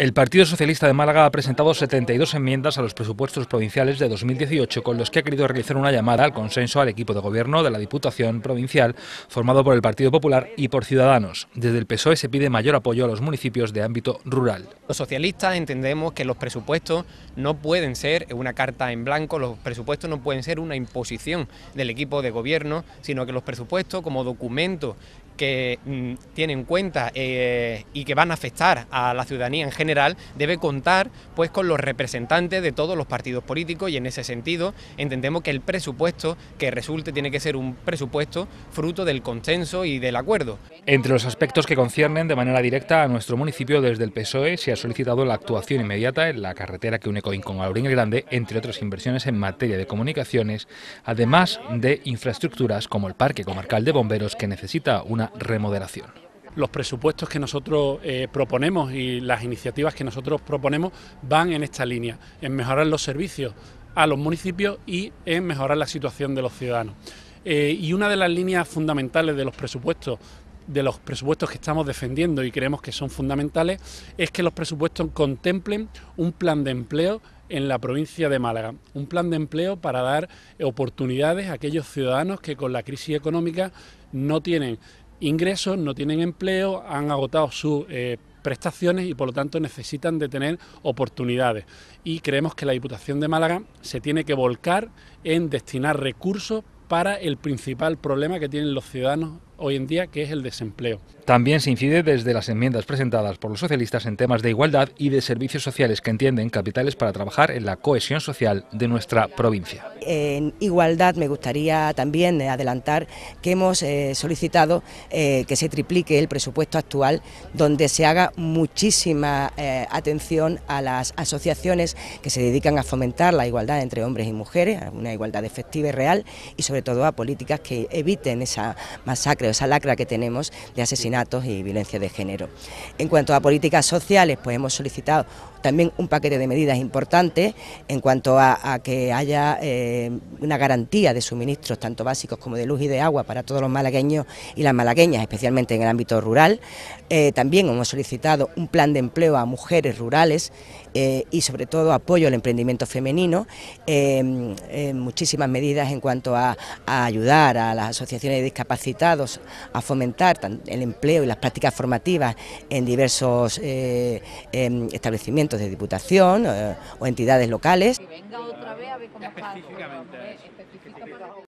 El Partido Socialista de Málaga ha presentado 72 enmiendas a los presupuestos provinciales de 2018 con los que ha querido realizar una llamada al consenso al equipo de gobierno de la Diputación Provincial formado por el Partido Popular y por Ciudadanos. Desde el PSOE se pide mayor apoyo a los municipios de ámbito rural. Los socialistas entendemos que los presupuestos no pueden ser una carta en blanco, los presupuestos no pueden ser una imposición del equipo de gobierno, sino que los presupuestos como documento que mm, tienen en cuenta eh, y que van a afectar a la ciudadanía en general, debe contar pues con los representantes de todos los partidos políticos y en ese sentido entendemos que el presupuesto que resulte tiene que ser un presupuesto fruto del consenso y del acuerdo. Entre los aspectos que conciernen de manera directa a nuestro municipio desde el PSOE se ha solicitado la actuación inmediata en la carretera que une Coín con Aurín el Grande, entre otras inversiones en materia de comunicaciones, además de infraestructuras como el parque comarcal de bomberos que necesita una remodelación. Los presupuestos que nosotros eh, proponemos y las iniciativas que nosotros proponemos van en esta línea, en mejorar los servicios a los municipios y en mejorar la situación de los ciudadanos. Eh, y una de las líneas fundamentales de los presupuestos de los presupuestos que estamos defendiendo y creemos que son fundamentales es que los presupuestos contemplen un plan de empleo en la provincia de Málaga, un plan de empleo para dar oportunidades a aquellos ciudadanos que con la crisis económica no tienen ingresos, no tienen empleo, han agotado sus eh, prestaciones y por lo tanto necesitan de tener oportunidades. Y creemos que la Diputación de Málaga se tiene que volcar en destinar recursos para el principal problema que tienen los ciudadanos hoy en día, que es el desempleo. También se incide desde las enmiendas presentadas por los socialistas en temas de igualdad y de servicios sociales que entienden capitales para trabajar en la cohesión social de nuestra provincia. En igualdad me gustaría también adelantar que hemos eh, solicitado eh, que se triplique el presupuesto actual, donde se haga muchísima eh, atención a las asociaciones que se dedican a fomentar la igualdad entre hombres y mujeres, una igualdad efectiva y real, y sobre todo a políticas que eviten esa masacre esa lacra que tenemos de asesinatos y violencia de género. En cuanto a políticas sociales, pues hemos solicitado también un paquete de medidas importantes en cuanto a, que haya eh, una garantía de suministros tanto básicos como de luz y de agua para todos los malagueños y las malagueñas, especialmente en el ámbito rural. Eh, también hemos solicitado un plan de empleo a mujeres rurales eh, y sobre todo apoyo al emprendimiento femenino, muchísimas medidas en cuanto a ayudar a las asociaciones de discapacitados a fomentar el empleo y las prácticas formativas en diversos eh, em, establecimientos de diputación eh, o entidades locales.